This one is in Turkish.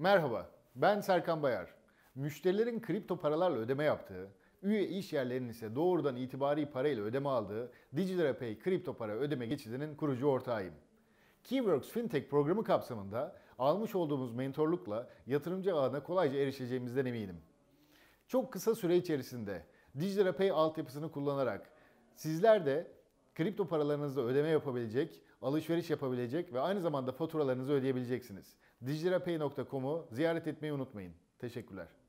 Merhaba, ben Serkan Bayar. Müşterilerin kripto paralarla ödeme yaptığı, üye iş yerlerinin ise doğrudan itibari parayla ödeme aldığı DigitalPay kripto para ödeme geçidinin kurucu ortağıyım. Keyworks Fintech programı kapsamında almış olduğumuz mentorlukla yatırımcı ağına kolayca erişeceğimizden eminim. Çok kısa süre içerisinde DigitalPay altyapısını kullanarak sizler de kripto paralarınızla ödeme yapabilecek, alışveriş yapabilecek ve aynı zamanda faturalarınızı ödeyebileceksiniz. Digitalpay.com'u ziyaret etmeyi unutmayın. Teşekkürler.